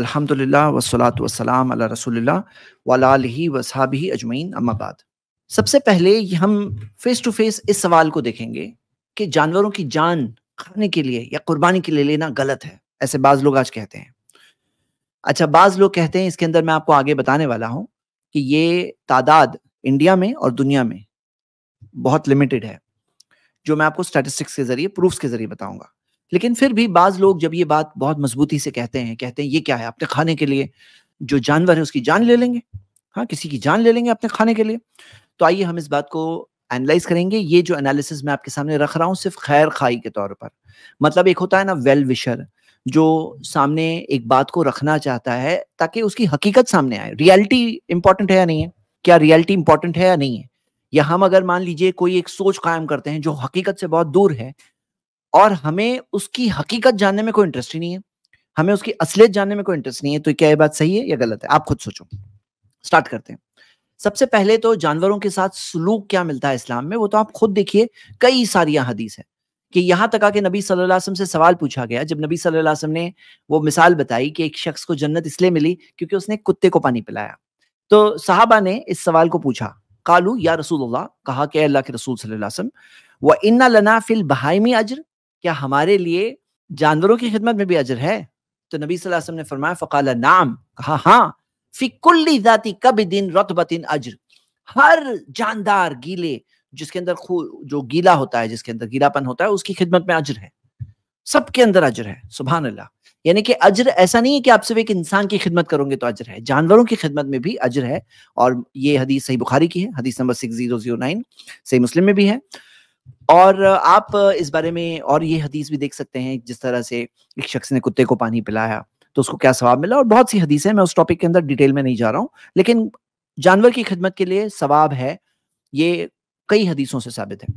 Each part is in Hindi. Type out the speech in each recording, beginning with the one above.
अल्हम्दुलिल्लाह वसलात वसलाम अला रसूलुल्लाह वाला वसाबी अजमैन अम्माबाद सबसे पहले हम फेस टू फेस इस सवाल को देखेंगे कि जानवरों की जान खाने के लिए या कुर्बानी के लिए लेना गलत है ऐसे बाज लोग आज कहते हैं अच्छा बाज लोग कहते हैं इसके अंदर मैं आपको आगे बताने वाला हूँ कि ये तादाद इंडिया में और दुनिया में बहुत लिमिटेड है जो मैं आपको स्टैटिस्टिक्स के जरिए प्रूफ्स के जरिए बताऊंगा लेकिन फिर भी बाज लोग जब ये बात बहुत मजबूती से कहते हैं कहते हैं ये क्या है अपने खाने के लिए जो जानवर है उसकी जान ले लेंगे हाँ किसी की जान ले लेंगे अपने खाने के लिए तो आइए हम इस बात को एनालाइज करेंगे ये जो एनालिसिस मैं आपके सामने रख रहा हूँ सिर्फ खैर खाई के तौर पर मतलब एक होता है ना वेल विशर जो सामने एक बात को रखना चाहता है ताकि उसकी हकीकत सामने आए रियलिटी इंपॉर्टेंट है या नहीं है क्या रियलिटी इंपॉर्टेंट है या नहीं है या हम अगर मान लीजिए कोई एक सोच कायम करते हैं जो हकीकत से बहुत दूर है और हमें उसकी हकीकत जानने में कोई इंटरेस्ट ही नहीं है हमें उसकी असलियत जानने में कोई इंटरेस्ट नहीं है तो क्या ये बात सही है या गलत है आप खुद सोचो स्टार्ट करते हैं सबसे पहले तो जानवरों के साथ सलूक क्या मिलता है इस्लाम में वो तो आप खुद देखिए कई सारी हदीस है कि यहाँ तक आके नबी वसल्लम से सवाल पूछा गया जब नबी सल्लल्लाहु वसल्लम ने वो मिसाल बताई कि एक शख्स को जन्नत इसलिए मिली क्योंकि उसने कुत्ते को पानी पिलाया तो साहबा ने इस सवाल को पूछा कालू या रसूल कहा कि अल्लाह के रसूल सल्लल्लाहु अलैहि व इन्ना लना फिल बहाइमी अजर क्या हमारे लिए जानवरों की खिदमत में भी अजर है तो नबी वसल्लम ने फरमाया फ़काल नाम कहा हाँ फिकुल्ली जाती कब दिन रतबतिन अजर हर जानदार गीले जिसके अंदर जो गीला होता है जिसके अंदर गीलापन होता है उसकी खिदमत में अजर है सबके अंदर अजर है सुबह अल्लाह यानी कि अजर ऐसा नहीं है कि आप सिर्फ एक इंसान की खिदमत करोगे तो अजर है जानवरों की खिदमत में भी अजर है और ये हदीस सही बुखारी की है हदीस number six zero zero nine सही मुस्लिम में भी है और आप इस बारे में और ये हदीस भी देख सकते हैं जिस तरह से एक शख्स ने कुत्ते को पानी पिलाया तो उसको क्या सवाब मिला और बहुत सी हदीस है मैं उस टॉपिक के अंदर डिटेल में नहीं जा रहा हूँ लेकिन जानवर की खिदमत के लिए सवाब है ये कई हदीसों से साबित है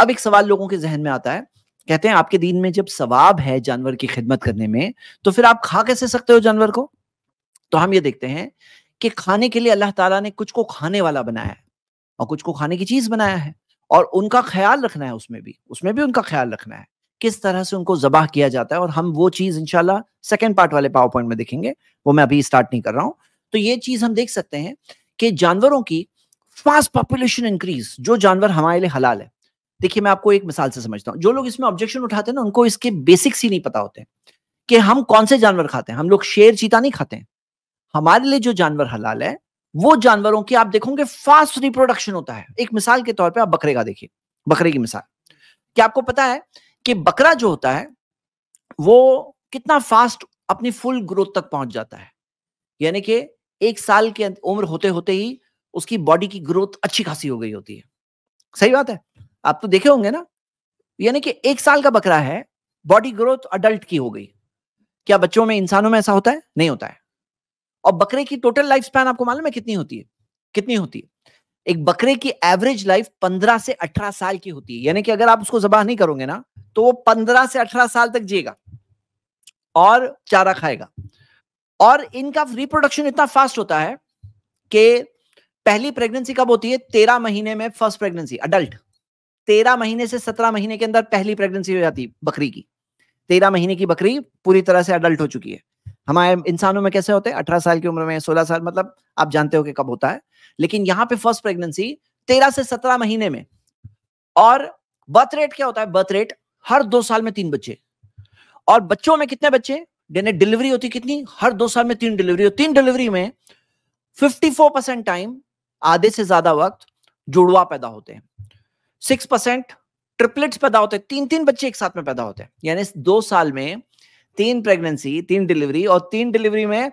अब एक सवाल लोगों के जहन में आता है कहते हैं आपके दीन में जब सवाब है जानवर की खिदमत करने में तो फिर आप खा कैसे सकते हो जानवर को तो हम ये देखते हैं कि खाने के लिए अल्लाह ताला ने कुछ को खाने वाला बनाया है और कुछ को खाने की चीज बनाया है और उनका ख्याल रखना है उसमें भी उसमें भी उनका ख्याल रखना है किस तरह से उनको जबाह किया जाता है और हम वो चीज इंशाल्लाह सेकेंड पार्ट वाले पावर पॉइंट में देखेंगे वो मैं अभी स्टार्ट नहीं कर रहा हूं तो ये चीज हम देख सकते हैं कि जानवरों की फास्ट पॉपुलेशन इंक्रीज जो जानवर हमारे लिए हलाल है देखिए मैं आपको एक मिसाल से समझता हूँ जो लोग इसमें ऑब्जेक्शन उठाते हैं ना उनको इसके बेसिक्स ही नहीं पता होते कि हम कौन से जानवर खाते हैं हम लोग शेर चीता नहीं खाते हैं हमारे लिए जो जानवर हलाल है वो जानवरों की आप देखोगे फास्ट रिप्रोडक्शन होता है एक मिसाल के तौर पे आप बकरे का देखिए बकरे की मिसाल क्या आपको पता है कि बकरा जो होता है वो कितना फास्ट अपनी फुल ग्रोथ तक पहुंच जाता है यानी कि एक साल के उम्र होते होते ही उसकी बॉडी की ग्रोथ अच्छी खासी हो गई होती है सही बात है आप तो देखे होंगे ना यानी कि एक साल का बकरा है बॉडी ग्रोथ अडल्ट की हो गई क्या बच्चों में इंसानों में ऐसा होता है नहीं होता है और बकरे की टोटल लाइफ स्पैन आपको मालूम है कितनी होती है कितनी होती है एक बकरे की एवरेज लाइफ पंद्रह से अठारह साल की होती है यानी कि अगर आप उसको जबाह नहीं करोगे ना तो वो पंद्रह से अठारह साल तक जिएगा और चारा खाएगा और इनका रिप्रोडक्शन इतना फास्ट होता है कि पहली प्रेगनेंसी कब होती है तेरह महीने में फर्स्ट प्रेगनेंसी अडल्ट तेरह महीने से सत्रह महीने के अंदर पहली प्रेगनेंसी हो जाती है बकरी की तेरह महीने की बकरी पूरी तरह से अडल्ट हो चुकी है हमारे इंसानों में कैसे होते हैं अठारह साल की उम्र में सोलह साल मतलब आप जानते हो कि कब होता है लेकिन यहाँ पे फर्स्ट प्रेगनेंसी तेरह से सत्रह महीने में और बर्थ रेट क्या होता है बर्थ रेट हर दो साल में तीन बच्चे और बच्चों में कितने बच्चे यानी डिलीवरी होती कितनी हर दो साल में तीन डिलीवरी तीन डिलीवरी में 54 परसेंट टाइम आधे से ज्यादा वक्त जुड़वा पैदा होते हैं सिक्स परसेंट ट्रिपलेट्स पैदा होते हैं तीन तीन बच्चे एक साथ में पैदा होते हैं यानी दो साल में तीन प्रेगनेंसी तीन डिलीवरी और तीन डिलीवरी में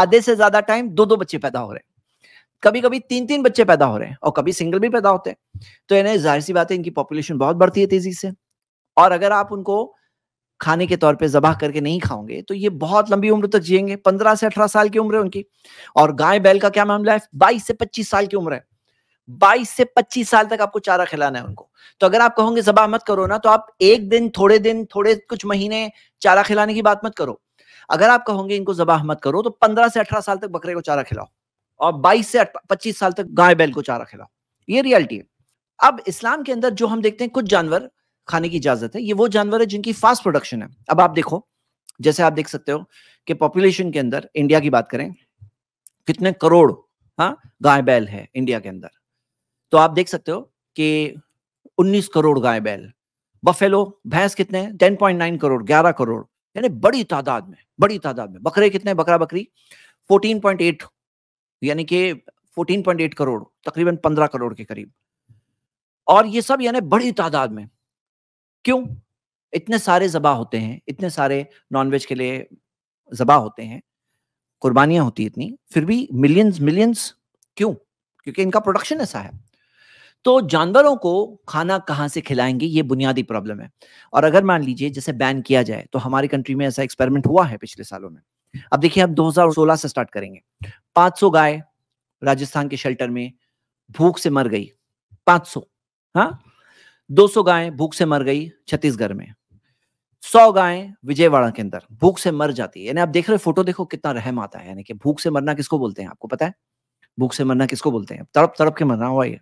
आधे से ज्यादा टाइम दो दो बच्चे पैदा हो रहे हैं कभी कभी तीन तीन बच्चे पैदा हो रहे हैं और कभी सिंगल भी पैदा होते हैं तो इन्हें जाहिर सी बात है इनकी पॉपुलेशन बहुत बढ़ती है तेजी से और अगर आप उनको खाने के तौर पे जबाह करके नहीं खाओगे तो ये बहुत लंबी उम्र तक जिएंगे पंद्रह से अठारह साल की उम्र है उनकी और गाय बैल का क्या मामला है बाईस से पच्चीस साल की उम्र है 22 से 25 साल तक आपको चारा खिलाना है उनको तो अगर आप कहोगे जबा मत करो ना तो आप एक दिन थोड़े दिन थोड़े कुछ महीने चारा खिलाने की बात मत करो अगर आप कहोगे इनको जबाह मत करो तो 15 से 18 साल तक बकरे को चारा खिलाओ और 22 से 25 साल तक गाय बैल को चारा खिलाओ ये रियलिटी है अब इस्लाम के अंदर जो हम देखते हैं कुछ जानवर खाने की इजाजत है ये वो जानवर है जिनकी फास्ट प्रोडक्शन है अब आप देखो जैसे आप देख सकते हो कि पॉपुलेशन के अंदर इंडिया की बात करें कितने करोड़ हाँ गाय बैल है इंडिया के अंदर तो आप देख सकते हो कि 19 करोड़ गाय बैल बफेलो भैंस कितने 10.9 करोड़ 11 करोड़ यानी बड़ी तादाद में बड़ी तादाद में बकरे कितने बकरा बकरी 14.8 यानी कि 14.8 करोड़ तकरीबन 15 करोड़ के करीब और ये सब यानी बड़ी तादाद में क्यों इतने सारे जबा होते हैं इतने सारे नॉनवेज के लिए जबा होते हैं कुर्बानियां होती इतनी फिर भी मिलियंस मिलियंस क्यों क्योंकि इनका प्रोडक्शन ऐसा है तो जानवरों को खाना कहाँ से खिलाएंगे ये बुनियादी प्रॉब्लम है और अगर मान लीजिए जैसे बैन किया जाए तो हमारी कंट्री में ऐसा एक्सपेरिमेंट हुआ है पिछले सालों में अब देखिए अब 2016 से स्टार्ट करेंगे 500 गाय राजस्थान के शेल्टर में भूख से मर गई 500 हाँ सौ गाय भूख से मर गई छत्तीसगढ़ में 100 गाय विजयवाड़ा के अंदर भूख से मर जाती है यानी आप देख रहे फोटो देखो कितना रहम आता है यानी कि भूख से मरना किसको बोलते हैं आपको पता है भूख से मरना किसको बोलते हैं तड़प तड़प के मरना हुआ ये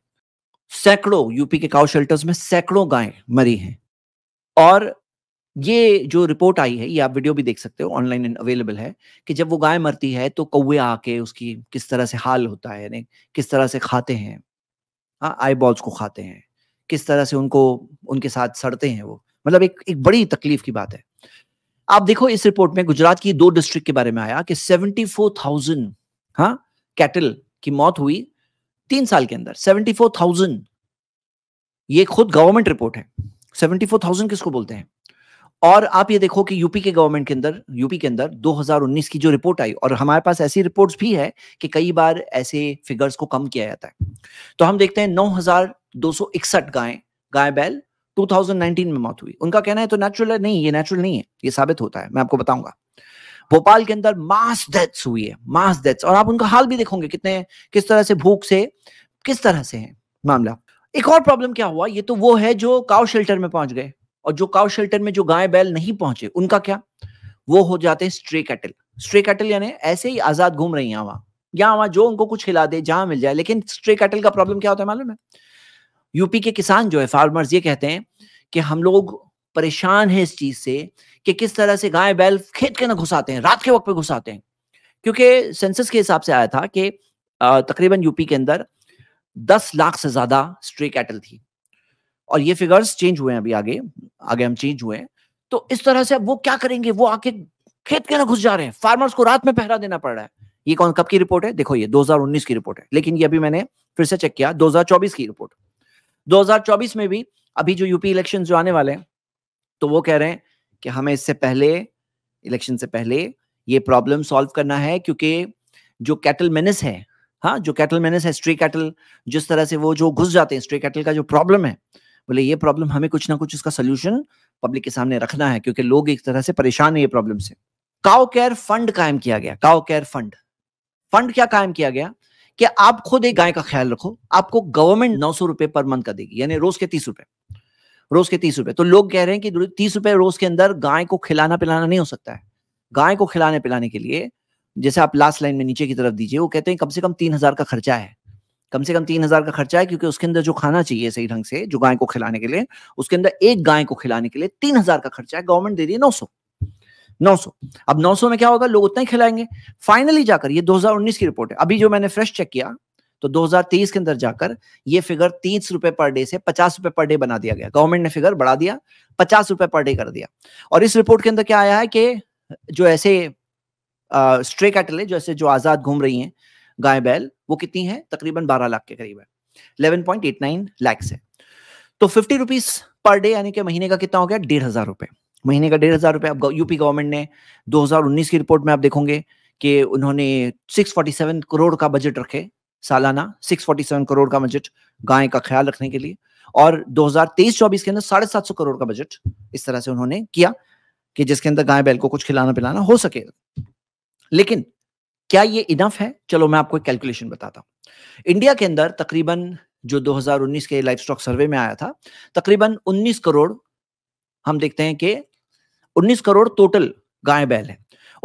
सैकड़ों यूपी के काउ शेल्टर्स में सैकड़ों गायें मरी हैं और ये जो रिपोर्ट आई है ये आप वीडियो भी देख सकते हो ऑनलाइन अवेलेबल है कि जब वो गाय मरती है तो कौए आके उसकी किस तरह से हाल होता है यानी किस तरह से खाते हैं आई हाँ, बॉल्स को खाते हैं किस तरह से उनको उनके साथ सड़ते हैं वो मतलब एक एक बड़ी तकलीफ की बात है आप देखो इस रिपोर्ट में गुजरात की दो डिस्ट्रिक्ट के बारे में आया कि सेवेंटी फोर थाउजेंड हाँ कैटल की मौत हुई तीन साल के अंदर सेवेंटी फोर थाउजेंड ये खुद गवर्नमेंट रिपोर्ट है सेवेंटी फोर थाउजेंड किसको बोलते हैं और आप ये देखो कि यूपी के गवर्नमेंट के अंदर यूपी के अंदर 2019 की जो रिपोर्ट आई और हमारे पास ऐसी रिपोर्ट्स भी है कि कई बार ऐसे फिगर्स को कम किया जाता है तो हम देखते हैं 9,261 गायें गाय बैल 2019 में मौत हुई उनका कहना है तो नेचुरल है नहीं ये नेचुरल नहीं है ये साबित होता है मैं आपको बताऊंगा भोपाल के अंदर मास डेथ्स हुई है मास डेथ्स और आप उनका हाल भी देखोगे कितने किस तरह से भूख से किस तरह से है मामला एक और प्रॉब्लम क्या हुआ ये तो वो है जो काउ शेल्टर में पहुंच गए और जो काउ शेल्टर में जो गाय बैल नहीं पहुंचे उनका क्या वो हो जाते हैं स्ट्रे कैटल स्ट्रे कैटल यानी ऐसे ही आजाद घूम रही है वहां यहाँ वहां जो उनको कुछ खिला दे जहां मिल जाए लेकिन स्ट्रे कैटल का प्रॉब्लम क्या होता है मालूम है यूपी के किसान जो है फार्मर्स ये कहते हैं कि हम लोग परेशान है इस चीज से कि किस तरह से गाय बैल खेत के ना घुसाते हैं रात के वक्त पे घुसाते हैं क्योंकि सेंसस के हिसाब से आया था कि तकरीबन यूपी के अंदर दस लाख से ज्यादा स्ट्रे कैटल थी और ये फिगर्स चेंज हुए हैं अभी आगे आगे हम चेंज हुए हैं तो इस तरह से अब वो क्या करेंगे वो आके खेत के ना घुस जा रहे हैं फार्मर्स को रात में पहरा देना पड़ रहा है ये कौन कब की रिपोर्ट है देखो ये 2019 की रिपोर्ट है लेकिन ये अभी मैंने फिर से चेक किया 2024 की रिपोर्ट 2024 में भी अभी जो यूपी इलेक्शन जो आने वाले हैं तो वो कह रहे हैं कि हमें इससे पहले इलेक्शन से पहले ये प्रॉब्लम सॉल्व करना है क्योंकि जो कैटल मेनिस है हाँ जो कैटल मेनिस है स्ट्री कैटल जिस तरह से वो जो घुस जाते हैं स्ट्री कैटल का जो प्रॉब्लम है बोले ये प्रॉब्लम हमें कुछ ना कुछ इसका सोल्यूशन पब्लिक के सामने रखना है क्योंकि लोग एक तरह से परेशान है ये प्रॉब्लम से काओ केयर फंड कायम किया गया काओ केयर फंड फंड क्या कायम किया गया कि आप खुद एक गाय का ख्याल रखो आपको गवर्नमेंट नौ सौ रुपए पर मंथ का देगी यानी रोज के तीस रुपए रोज के तीस रुपए तो लोग कह रहे हैं कि तीस रुपए रोज के अंदर गाय को खिलाना पिलाना नहीं हो सकता है गाय को खिलाने पिलाने के लिए जैसे आप लास्ट लाइन में नीचे की तरफ दीजिए वो कहते हैं कम से कम तीन हजार का खर्चा है कम से कम तीन हजार का खर्चा है क्योंकि उसके अंदर जो खाना चाहिए सही ढंग से जो गाय को खिलाने के लिए उसके अंदर एक गाय को खिलाने के लिए तीन हजार का खर्चा है गवर्नमेंट दे रही है नौ सौ नौ सौ अब नौ सौ में क्या होगा लोग उतना ही खिलाएंगे फाइनली जाकर ये 2019 की रिपोर्ट है अभी जो मैंने फ्रेश चेक किया तो 2030 के अंदर जाकर ये फिगर तीस रुपए पर डे से पचास रुपए पर डे बना दिया गया गवर्नमेंट ने फिगर बढ़ा दिया पचास रुपए पर डे कर दिया और इस रिपोर्ट के अंदर क्या आया है कि जो ऐसे स्ट्रे कैटल है ऐसे जो आजाद घूम रही हैं गाय बैल वो कितनी है तकरीबन बारह लाख के करीब है नाइन लैक्स है तो फिफ्टी रुपीज पर डे यानी कि महीने का कितना हो गया डेढ़ हजार रुपए महीने का डेढ़ हजार रुपए अब यूपी गवर्नमेंट ने 2019 की रिपोर्ट में आप देखोगे कि उन्होंने 647 करोड़ का बजट रखे सालाना 647 करोड़ का बजट गाय का ख्याल रखने के लिए और 2023-24 के अंदर साढ़े सात सौ करोड़ का बजट इस तरह से उन्होंने किया कि जिसके अंदर गाय बैल को कुछ खिलाना पिलाना हो सके लेकिन क्या ये इनफ है चलो मैं आपको कैलकुलेशन बताता हूँ इंडिया के अंदर तकरीबन जो 2019 के लाइफ स्टॉक सर्वे में आया था तकरीबन 19 करोड़ हम देखते हैं कि 19 करोड़ टोटल गाय बैल है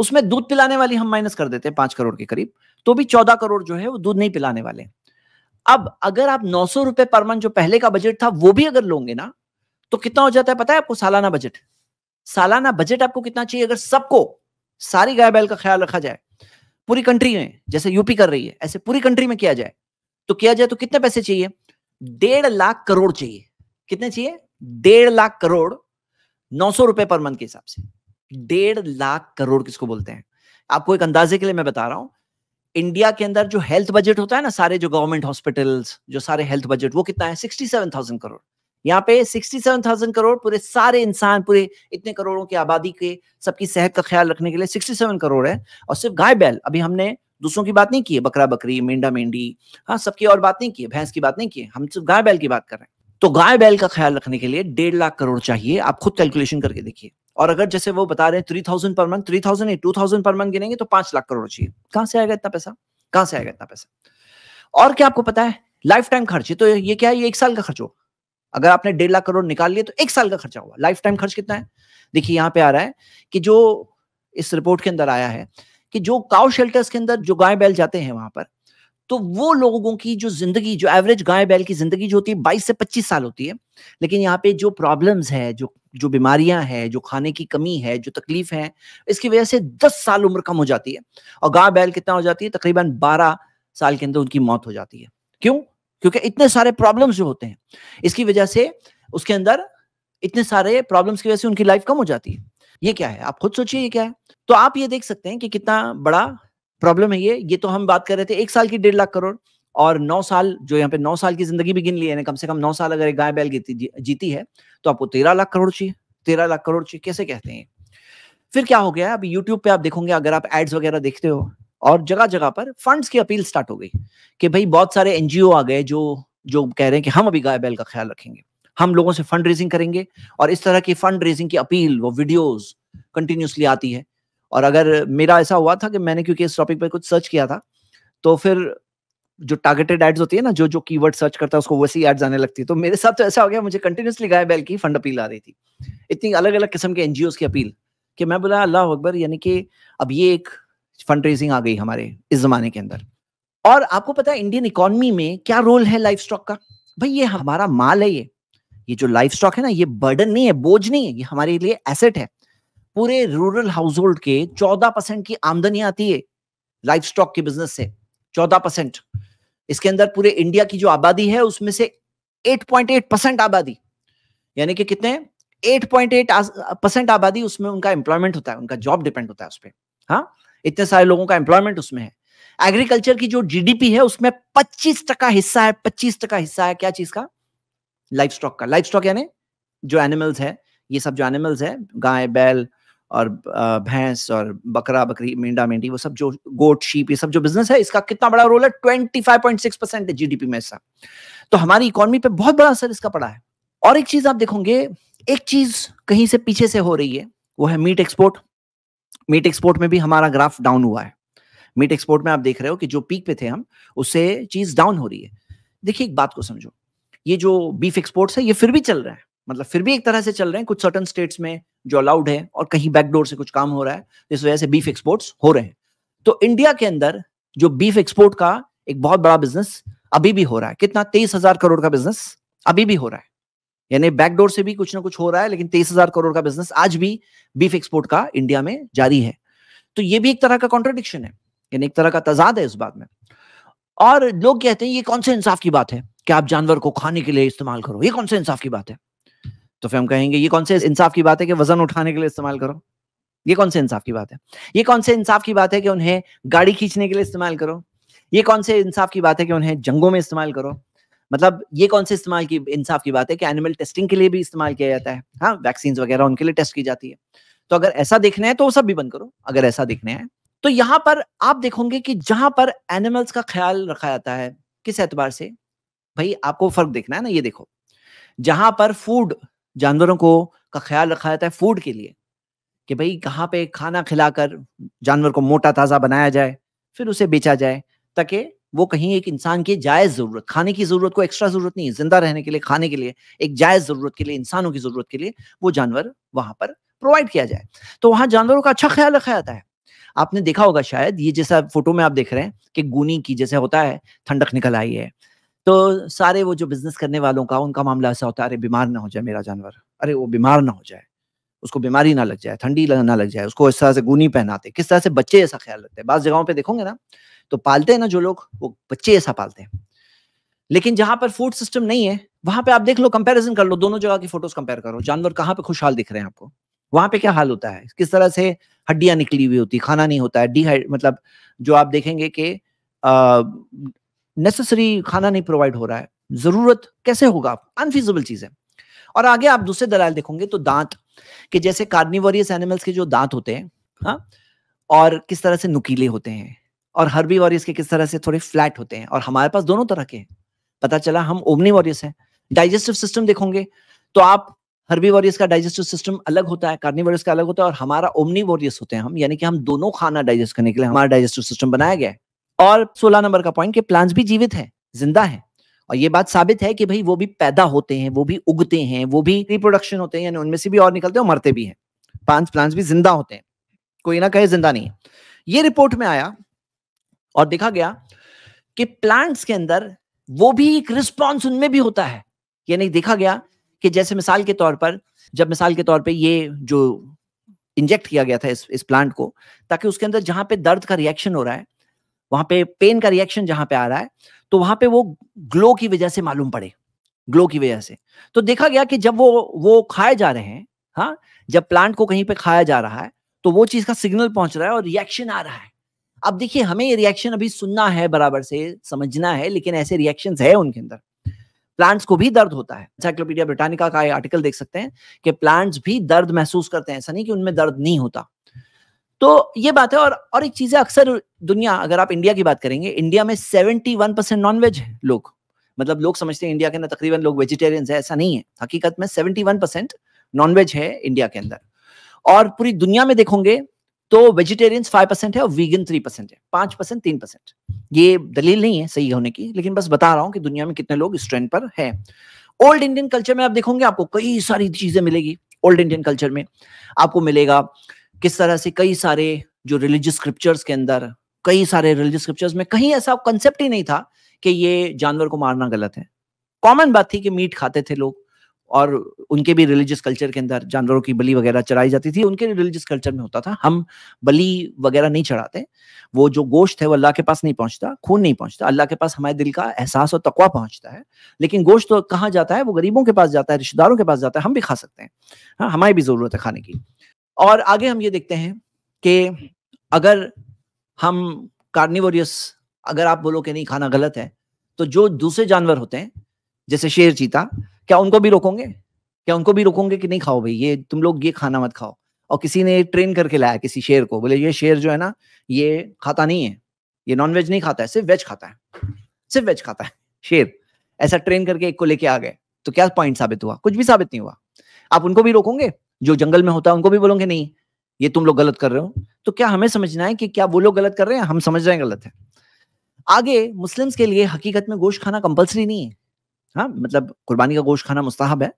उसमें दूध पिलाने वाली हम माइनस कर देते हैं पांच करोड़ के करीब तो भी चौदह करोड़ जो है वो दूध नहीं पिलाने वाले अब अगर आप नौ सौ रुपए पर मंथ जो पहले का बजट था वो भी अगर लोगे ना तो कितना हो जाता है पता है आपको सालाना बजट सालाना बजट आपको कितना चाहिए अगर सबको सारी गाय बैल का ख्याल रखा जाए पूरी कंट्री में जैसे यूपी कर रही है ऐसे पूरी कंट्री में किया जाए तो किया जाए तो कितने पैसे चाहिए डेढ़ लाख करोड़ चाहिए कितने चाहिए डेढ़ लाख करोड़ नौ सौ रुपए पर मंथ के हिसाब से डेढ़ लाख करोड़ किसको बोलते हैं आपको एक अंदाजे के लिए मैं बता रहा हूं इंडिया के अंदर जो हेल्थ बजट होता है ना सारे जो गवर्नमेंट हॉस्पिटल्स जो सारे हेल्थ बजट वो कितना है सिक्सटी सेवन थाउजेंड करोड़ यहाँ पे सिक्सटी सेवन थाउजेंड करोड़ पूरे सारे इंसान पूरे इतने करोड़ों की आबादी के सबकी सेहत का ख्याल रखने के लिए सिक्सटी सेवन करोड़ है और सिर्फ गाय बैल अभी हमने दूसरों की बात नहीं की है बकरा बकरी मेंढा मेंढी हाँ सबकी और बात नहीं की है भैंस की बात नहीं की है हम सिर्फ गाय बैल की बात कर रहे हैं तो गाय बैल का ख्याल रखने के लिए डेढ़ लाख करोड़ चाहिए आप खुद कैलकुलेशन करके देखिए और अगर जैसे वो बता रहे हैं three thousand per month three thousand नहीं टू थाउजेंड पर मंथ गिनेंगे तो पांच लाख करोड़ चाहिए कहां से आएगा इतना पैसा कहां से आएगा इतना पैसा और क्या आपको पता है लाइफ टाइम खर्च तो ये क्या है ये एक साल का खर्च हो अगर आपने डेढ़ लाख करोड़ निकाल लिया तो एक साल का खर्चा हुआ लाइफ टाइम खर्च कितना है देखिए यहाँ पे आ रहा है कि जो इस रिपोर्ट के अंदर आया है कि जो काउ शेल्टर्स के अंदर जो गाय बैल जाते हैं वहां पर तो वो लोगों की जो जिंदगी जो एवरेज गाय बैल की जिंदगी जो होती है बाईस से पच्चीस साल होती है लेकिन यहाँ पे जो प्रॉब्लम्स है जो जो बीमारियां हैं जो खाने की कमी है जो तकलीफ है इसकी वजह से दस साल उम्र कम हो जाती है और गाय बैल कितना हो जाती है तकरीबन बारह साल के अंदर उनकी मौत हो जाती है क्यों क्योंकि इतने सारे प्रॉब्लम्स जो होते हैं इसकी वजह से उसके अंदर इतने सारे प्रॉब्लम्स की वजह से उनकी लाइफ कम हो जाती है ये क्या है आप खुद सोचिए ये क्या है तो आप ये देख सकते हैं कि कितना बड़ा प्रॉब्लम है ये ये तो हम बात कर रहे थे एक साल की डेढ़ लाख करोड़ और नौ साल जो यहाँ पे नौ साल की जिंदगी भी गिन ली है कम से कम नौ साल अगर एक गाय बैल जीती है तो आपको तेरह लाख करोड़ चाहिए तेरह लाख करोड़ चाहिए कैसे कहते हैं फिर क्या हो गया अभी यूट्यूब पे आप देखोगे अगर आप एड्स वगैरह देखते हो और जगह जगह पर फंड्स की अपील स्टार्ट हो गई कि भाई बहुत सारे एनजीओ आ गए जो जो कह रहे हैं कि हम अभी गाय बैल का ख्याल रखेंगे हम लोगों से फंड रेजिंग करेंगे और इस तरह की फंड रेजिंग की अपील वो वीडियोस कंटिन्यूसली आती है और अगर मेरा ऐसा हुआ था कि मैंने क्योंकि इस टॉपिक पर कुछ सर्च किया था तो फिर जो टारगेटेड एड्स होती है ना जो जो कीवर्ड सर्च करता है उसको ही एड्स आने लगती है तो मेरे साथ तो ऐसा हो गया मुझे कंटिन्यूसली गाय बैल की फंड अपील आ रही थी इतनी अलग अलग किस्म के एनजीओ की अपील कि मैं बोला अल्लाह अकबर यानी कि अब ये एक फंड रेजिंग आ गई हमारे इस जमाने के अंदर और आपको पता है इंडियन इकोनॉमी में क्या रोल है लाइफ स्टॉक का भाई ये हमारा माल है ये ये जो लाइफ स्टॉक है ना ये बर्डन नहीं है बोझ नहीं है ये हमारे लिए एसेट है पूरे रूरल हाउस होल्ड के चौदह परसेंट की आमदनी आती है लाइफ स्टॉक के बिजनेस से चौदह परसेंट इसके अंदर पूरे इंडिया की जो आबादी है उसमें से 8.8 परसेंट आबादी यानी कि कितने 8.8 परसेंट आबादी उसमें उनका एम्प्लॉयमेंट होता है उनका जॉब डिपेंड होता है उस पर हाँ इतने सारे लोगों का एम्प्लॉयमेंट उसमें है एग्रीकल्चर की जो जीडीपी है उसमें पच्चीस टका हिस्सा है पच्चीस टका हिस्सा है क्या चीज का लाइफ स्टॉक का लाइफ स्टॉक यानी जो एनिमल्स है ये सब जो एनिमल्स है गाय बैल और भैंस और बकरा बकरी मेंढा मेंढी वो सब जो गोट शीप ये सब जो बिजनेस है इसका कितना बड़ा रोल है twenty five point six percent है जीडीपी में ऐसा तो हमारी इकोनॉमी पे बहुत बड़ा असर इसका पड़ा है और एक चीज आप देखोगे एक चीज कहीं से पीछे से हो रही है वो है मीट एक्सपोर्ट मीट एक्सपोर्ट में भी हमारा ग्राफ डाउन हुआ है मीट एक्सपोर्ट में आप देख रहे हो कि जो पीक पे थे हम उससे चीज डाउन हो रही है देखिए एक बात को समझो ये जो बीफ एक्सपोर्ट्स है ये फिर भी चल रहा है मतलब फिर भी एक तरह से चल रहे हैं कुछ सर्टन स्टेट्स में जो अलाउड है और कहीं बैकडोर से कुछ काम हो रहा है जिस वजह से बीफ एक्सपोर्ट्स हो रहे हैं तो इंडिया के अंदर जो बीफ एक्सपोर्ट का एक बहुत बड़ा बिजनेस अभी भी हो रहा है कितना तेईस हजार करोड़ का बिजनेस अभी भी हो रहा है यानी बैकडोर से भी कुछ ना कुछ हो रहा है लेकिन तेईस हजार करोड़ का बिजनेस आज भी बीफ एक्सपोर्ट का इंडिया में जारी है तो ये भी एक तरह का कॉन्ट्रोडिक्शन है यानी एक तरह का तजाद है इस बात में और लोग कहते हैं ये कौन से इंसाफ की बात है कि आप जानवर को खाने के लिए इस्तेमाल करो ये कौन से इंसाफ की बात है तो फिर हम कहेंगे ये कौन से इंसाफ की बात है कि वजन उठाने के लिए इस्तेमाल करो ये कौन से इंसाफ की बात है ये कौन से इंसाफ की बात है कि उन्हें गाड़ी खींचने के लिए इस्तेमाल करो ये कौन से इंसाफ की बात है कि उन्हें जंगों में इस्तेमाल करो मतलब ये कौन से इस्तेमाल की इंसाफ की बात है कि एनिमल टेस्टिंग के लिए भी इस्तेमाल किया जाता है हाँ वैक्सीन वगैरह उनके लिए टेस्ट की जाती है तो अगर ऐसा देखना है तो वो सब भी बंद करो अगर ऐसा देखना है तो यहाँ पर आप देखोगे कि जहां पर एनिमल्स का ख्याल रखा जाता है किस एतबार से भाई आपको फर्क देखना है ना ये देखो जहां पर फूड जानवरों को का ख्याल रखा जाता है फूड के लिए कि भाई कहाँ पे खाना खिलाकर जानवर को मोटा ताज़ा बनाया जाए फिर उसे बेचा जाए ताकि वो कहीं एक इंसान की जायज़ ज़रूरत खाने की ज़रूरत को एक्स्ट्रा ज़रूरत नहीं जिंदा रहने के लिए खाने के लिए एक जायज़ ज़रूरत के लिए इंसानों की ज़रूरत के लिए वो जानवर वहां पर प्रोवाइड किया जाए तो वहां जानवरों का अच्छा ख्याल रखा जाता है आपने देखा होगा शायद ये जैसा फोटो में आप देख रहे हैं कि गुनी की जैसे होता है ठंडक निकल आई है तो सारे वो जो बिजनेस करने वालों का उनका मामला ऐसा होता है अरे बीमार ना हो जाए मेरा जानवर अरे वो बीमार ना हो जाए उसको बीमारी ना लग जाए ठंडी ना लग जाए उसको इस तरह से गुनी पहनाते किस तरह से बच्चे ऐसा ख्याल रखते हैं बाद जगहों पर देखोगे ना तो पालते हैं ना जो लोग वो बच्चे ऐसा पालते हैं लेकिन जहां पर फूड सिस्टम नहीं है वहां पे आप देख लो कंपैरिजन कर लो दोनों जगह की फोटोज कंपेयर करो जानवर कहाँ पे खुशहाल दिख रहे हैं आपको वहां पे क्या हाल होता है किस तरह से हड्डियां निकली हुई होती खाना नहीं होता है डिहाइड मतलब जो आप देखेंगे कि नेसेसरी खाना नहीं प्रोवाइड हो रहा है जरूरत कैसे होगा अनफीजिबल चीज है और आगे आप दूसरे दलाल देखोगे तो दांत कि जैसे कार्निवोरियस एनिमल्स के जो दांत होते हैं हाँ और किस तरह से नुकीले होते हैं और हर्बी वॉरियस के किस तरह से थोड़े फ्लैट होते हैं और हमारे पास दोनों तरह के हैं पता चला हम ओमनी वॉरियस हैं डाइजेस्टिव सिस्टम देखोगे तो आप हर्बी वॉरियस का डाइजेस्टिव सिस्टम अलग होता है कार्नी का अलग होता है और हमारा ओमनी वॉरियस होते हैं हम यानी कि हम दोनों खाना डाइजेस्ट करने के लिए हमारा डाइजेस्टिव सिस्टम बनाया गया है और 16 नंबर का पॉइंट कि प्लांट्स भी जीवित हैं जिंदा हैं और ये बात साबित है कि भाई वो भी पैदा होते हैं वो भी उगते हैं वो भी रिप्रोडक्शन होते हैं यानी उनमें से भी और निकलते हैं और मरते भी हैं पांच प्लांट्स भी जिंदा होते हैं कोई ना कहे जिंदा नहीं है ये रिपोर्ट में आया और देखा गया कि प्लांट्स के अंदर वो भी एक रिस्पॉन्स उनमें भी होता है यानी देखा गया कि जैसे मिसाल के तौर पर जब मिसाल के तौर पर ये जो इंजेक्ट किया गया था इस इस प्लांट को ताकि उसके अंदर जहां पे दर्द का रिएक्शन हो रहा है वहां पे पेन का रिएक्शन जहां पे आ रहा है तो वहां पे वो ग्लो की वजह से मालूम पड़े ग्लो की वजह से तो देखा गया कि जब वो वो खाए जा रहे हैं हाँ जब प्लांट को कहीं पे खाया जा रहा है तो वो चीज का सिग्नल पहुंच रहा है और रिएक्शन आ रहा है अब देखिए हमें ये रिएक्शन अभी सुनना है बराबर से समझना है लेकिन ऐसे रिएक्शन है उनके अंदर प्लांट्स को भी दर्द होता है इंसाइक्लोपीडिया ब्रिटानिका का आर्टिकल देख सकते हैं कि प्लांट्स भी दर्द महसूस करते हैं ऐसा नहीं कि उनमें दर्द नहीं होता तो ये बात है और और एक चीज है अक्सर दुनिया अगर आप इंडिया की बात करेंगे इंडिया में seventy one percent non veg है लोग मतलब लोग समझते हैं इंडिया के अंदर तकरीबन लोग वेजिटेरियंस है ऐसा नहीं है हकीकत में seventy one percent non veg है इंडिया के अंदर और पूरी दुनिया में देखोगे तो वेजिटेरियंस फाइव परसेंट है और वीगन थ्री परसेंट है पांच परसेंट तीन परसेंट ये दलील नहीं है सही होने की लेकिन बस बता रहा हूँ कि दुनिया में कितने लोग इस ट्रेंड पर है ओल्ड इंडियन कल्चर में आप देखोगे आपको कई सारी चीजें मिलेगी ओल्ड इंडियन कल्चर में आपको मिलेगा किस तरह से कई सारे जो रिलीजियस स्क्रिप्चर्स के अंदर कई सारे रिलीजियस स्क्रिप्चर्स में कहीं ऐसा कंसेप्ट ही नहीं था कि ये जानवर को मारना गलत है कॉमन बात थी कि मीट खाते थे लोग और उनके भी रिलीजियस कल्चर के अंदर जानवरों की बलि वगैरह चढ़ाई जाती थी उनके रिलीजियस कल्चर में होता था हम बलि वगैरह नहीं चढ़ाते वो जो गोश्त है वो अल्लाह के पास नहीं पहुंचता खून नहीं पहुंचता अल्लाह के पास हमारे दिल का एहसास और तकवा पहुंचता है लेकिन गोश्त तो कहाँ जाता है वो गरीबों के पास जाता है रिश्तेदारों के पास जाता है हम भी खा सकते हैं हाँ हमारी भी जरूरत है खाने की और आगे हम ये देखते हैं कि अगर हम कार्निवोरियस अगर आप बोलो कि नहीं खाना गलत है तो जो दूसरे जानवर होते हैं जैसे शेर चीता क्या उनको भी रोकोगे क्या उनको भी रोकोगे कि नहीं खाओ भाई ये तुम लोग ये खाना मत खाओ और किसी ने ट्रेन करके लाया किसी शेर को बोले ये शेर जो है ना ये खाता नहीं है ये नॉनवेज नहीं खाता है सिर्फ वेज खाता है सिर्फ वेज खाता है शेर ऐसा ट्रेन करके एक को लेके आ गए तो क्या पॉइंट साबित हुआ कुछ भी साबित नहीं हुआ आप उनको भी रोकोगे जो जंगल में होता है उनको भी बोलोगे नहीं ये तुम लोग गलत कर रहे हो तो क्या हमें समझना है कि क्या वो लोग गलत कर रहे हैं हम समझ रहे हैं गलत है आगे मुस्लिम्स के लिए हकीकत में गोश्त खाना कंपलसरी नहीं है हाँ मतलब कुर्बानी का गोश्त खाना मुस्ताहब है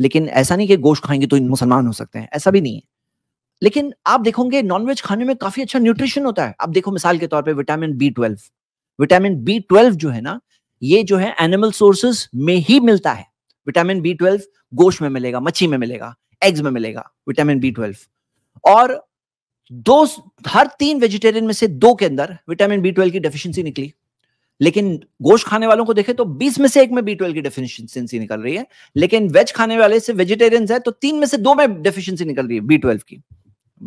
लेकिन ऐसा नहीं कि गोश्त खाएंगे तो मुसलमान हो सकते हैं ऐसा भी नहीं है लेकिन आप देखोगे नॉनवेज खाने में काफी अच्छा न्यूट्रिशन होता है आप देखो मिसाल के तौर पर vitamin B twelve vitamin B twelve जो है ना ये जो है एनिमल सोर्सेस में ही मिलता है विटामिन बी ट्वेल्व गोश्त में मिलेगा मच्छी में मिलेगा एग्स में मिलेगा विटामिन बी ट्वेल्व और दो हर तीन वेजिटेरियन में से दो के अंदर विटामिन बी ट्वेल्व की डेफिशिएंसी निकली लेकिन गोश्त खाने वालों को देखें तो 20 में से एक में बी ट्वेल्व की डेफिशिएंसी निकल रही है लेकिन वेज खाने वाले से वेजिटेरियंस है तो तीन में से दो में डेफिशिएंसी निकल रही है बी ट्वेल्व की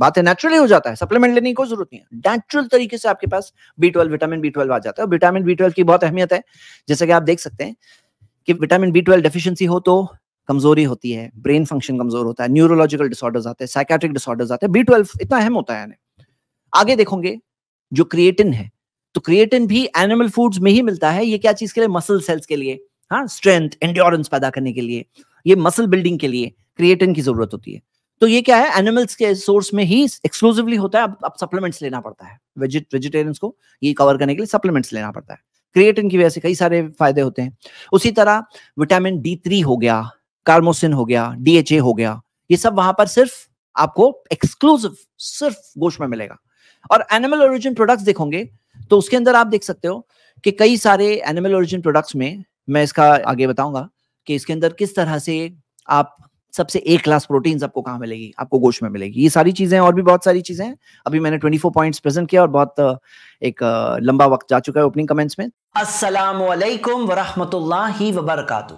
बातें नेचुरली हो जाता है सप्लीमेंट लेने की कोई जरूरत नहीं है नेचुरल तरीके से आपके पास B twelve vitamin B twelve आ जाता है विटामिन बी ट्वेल्व की बहुत अहमियत है जैसे कि आप देख सकते हैं कि विटामिन बी ट्वेल्व डेफिशिएंसी हो तो कमजोरी होती है ब्रेन फंक्शन कमजोर होता है न्यूरोलॉजिकल डिसऑर्डर्स आते हैं साइकेट्रिक डिसऑर्डर्स आते हैं बी ट्वेल्व इतना अहम होता है आगे देखोगे जो क्रिएटिन है तो क्रिएटिन भी एनिमल फूड्स में ही मिलता है ये क्या चीज के लिए मसल सेल्स के लिए हाँ स्ट्रेंथ एंड्योरेंस पैदा करने के लिए ये मसल बिल्डिंग के लिए क्रिएटिन की जरूरत होती है तो ये क्या है एनिमल्स के सोर्स में ही एक्सक्लूसिवली होता है अब अब सप्लीमेंट्स लेना पड़ता है वेजिटेरियंस को ये कवर करने के लिए सप्लीमेंट्स लेना पड़ता है क्रिएटिन की वजह से कई सारे फायदे होते हैं उसी तरह विटामिन डी थ्री हो गया कार्मोसिन हो गया डीएचए हो गया ये सब वहां पर सिर्फ आपको एक्सक्लूसिव सिर्फ गोश्त में मिलेगा और एनिमल ओरिजिन प्रोडक्ट्स देखोगे तो उसके अंदर आप देख सकते हो कि कई सारे एनिमल ओरिजिन प्रोडक्ट्स में मैं इसका आगे बताऊंगा कि इसके अंदर किस तरह से आप सबसे ए क्लास प्रोटीन आपको कहाँ मिलेगी आपको गोश्त में मिलेगी ये सारी चीजें और भी बहुत सारी चीजें हैं अभी मैंने 24 पॉइंट्स प्रेजेंट किया और बहुत एक लंबा वक्त जा चुका है ओपनिंग कमेंट्स में असलाकुम वरहमत वबरकू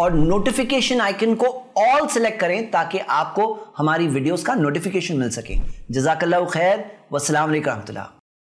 और नोटिफिकेशन आइकन को ऑल सेलेक्ट करें ताकि आपको हमारी वीडियोस का नोटिफिकेशन मिल सके जजाकल्ला खैर वसलम रहमतुल्ला